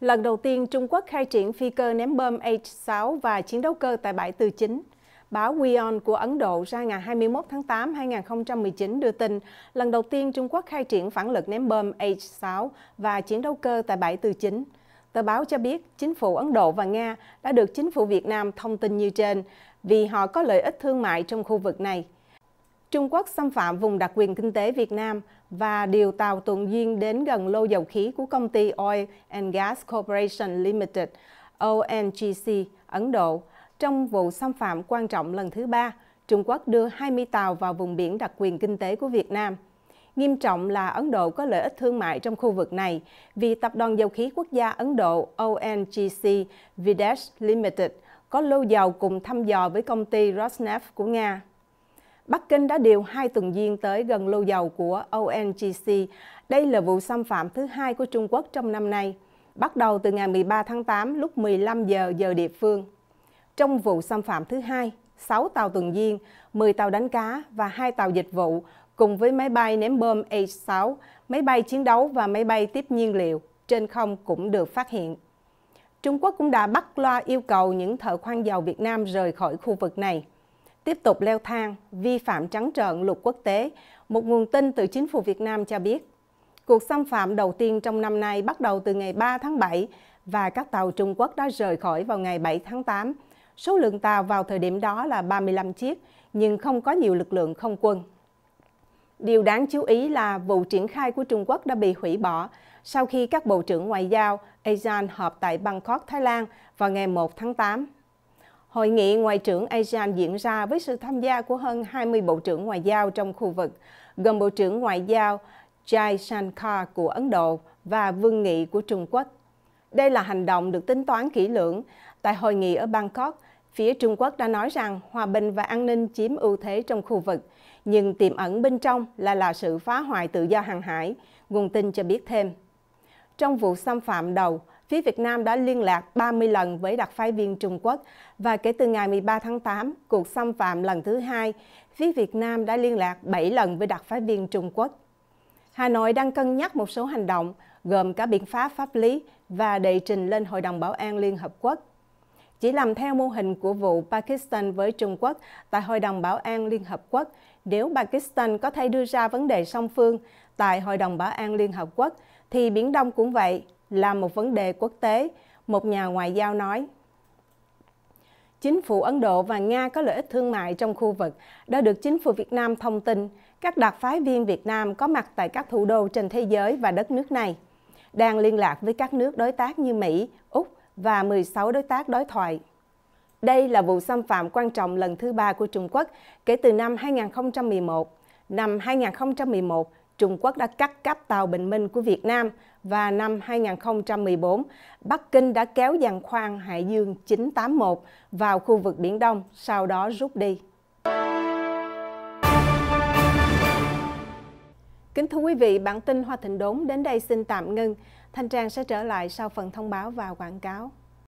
Lần đầu tiên Trung Quốc khai triển phi cơ ném bom H-6 và chiến đấu cơ tại bãi từ Chính. Báo Weon của Ấn Độ ra ngày 21 tháng 8 2019 đưa tin lần đầu tiên Trung Quốc khai triển phản lực ném bom H-6 và chiến đấu cơ tại bãi từ Chính. Tờ báo cho biết chính phủ Ấn Độ và Nga đã được chính phủ Việt Nam thông tin như trên vì họ có lợi ích thương mại trong khu vực này. Trung Quốc xâm phạm vùng đặc quyền kinh tế Việt Nam và điều tàu tuần duyên đến gần lô dầu khí của công ty Oil and Gas Corporation Limited, ONGC, Ấn Độ. Trong vụ xâm phạm quan trọng lần thứ ba, Trung Quốc đưa 20 tàu vào vùng biển đặc quyền kinh tế của Việt Nam. Nghiêm trọng là Ấn Độ có lợi ích thương mại trong khu vực này vì Tập đoàn Dầu khí Quốc gia Ấn Độ ONGC Videsh Limited có lô dầu cùng thăm dò với công ty Rosneft của Nga. Bắc Kinh đã điều hai tuần duyên tới gần lô dầu của ONGC. Đây là vụ xâm phạm thứ hai của Trung Quốc trong năm nay, bắt đầu từ ngày 13 tháng 8 lúc 15 giờ giờ địa phương. Trong vụ xâm phạm thứ hai, 6 tàu tuần duyên, 10 tàu đánh cá và 2 tàu dịch vụ cùng với máy bay ném bom H-6, máy bay chiến đấu và máy bay tiếp nhiên liệu trên không cũng được phát hiện. Trung Quốc cũng đã bắt loa yêu cầu những thợ khoan dầu Việt Nam rời khỏi khu vực này tiếp tục leo thang, vi phạm trắng trợn luật quốc tế, một nguồn tin từ chính phủ Việt Nam cho biết. Cuộc xâm phạm đầu tiên trong năm nay bắt đầu từ ngày 3 tháng 7 và các tàu Trung Quốc đã rời khỏi vào ngày 7 tháng 8. Số lượng tàu vào thời điểm đó là 35 chiếc, nhưng không có nhiều lực lượng không quân. Điều đáng chú ý là vụ triển khai của Trung Quốc đã bị hủy bỏ sau khi các bộ trưởng ngoại giao ASEAN họp tại Bangkok, Thái Lan vào ngày 1 tháng 8. Hội nghị Ngoại trưởng ASEAN diễn ra với sự tham gia của hơn 20 Bộ trưởng Ngoại giao trong khu vực, gồm Bộ trưởng Ngoại giao Jai Shankar của Ấn Độ và Vương Nghị của Trung Quốc. Đây là hành động được tính toán kỹ lưỡng. Tại hội nghị ở Bangkok, phía Trung Quốc đã nói rằng hòa bình và an ninh chiếm ưu thế trong khu vực, nhưng tiềm ẩn bên trong là là sự phá hoại tự do hàng hải, nguồn tin cho biết thêm. Trong vụ xâm phạm đầu, phía Việt Nam đã liên lạc 30 lần với đặc phái viên Trung Quốc và kể từ ngày 13 tháng 8, cuộc xâm phạm lần thứ hai, phía Việt Nam đã liên lạc 7 lần với đặc phái viên Trung Quốc. Hà Nội đang cân nhắc một số hành động, gồm cả biện pháp pháp lý và đệ trình lên Hội đồng Bảo an Liên Hợp Quốc. Chỉ làm theo mô hình của vụ Pakistan với Trung Quốc tại Hội đồng Bảo an Liên Hợp Quốc, nếu Pakistan có thể đưa ra vấn đề song phương tại Hội đồng Bảo an Liên Hợp Quốc, thì Biển Đông cũng vậy, là một vấn đề quốc tế, một nhà ngoại giao nói. Chính phủ Ấn Độ và Nga có lợi ích thương mại trong khu vực đã được chính phủ Việt Nam thông tin. Các đặc phái viên Việt Nam có mặt tại các thủ đô trên thế giới và đất nước này, đang liên lạc với các nước đối tác như Mỹ, Úc và 16 đối tác đối thoại. Đây là vụ xâm phạm quan trọng lần thứ ba của Trung Quốc kể từ năm 2011. Năm 2011, Trung Quốc đã cắt cáp tàu Bình Minh của Việt Nam và năm 2014, Bắc Kinh đã kéo dàn khoan Hải Dương 981 vào khu vực Biển Đông, sau đó rút đi. Kính thưa quý vị, bản tin Hoa Thịnh Đốn đến đây xin tạm ngưng. Thanh Trang sẽ trở lại sau phần thông báo và quảng cáo.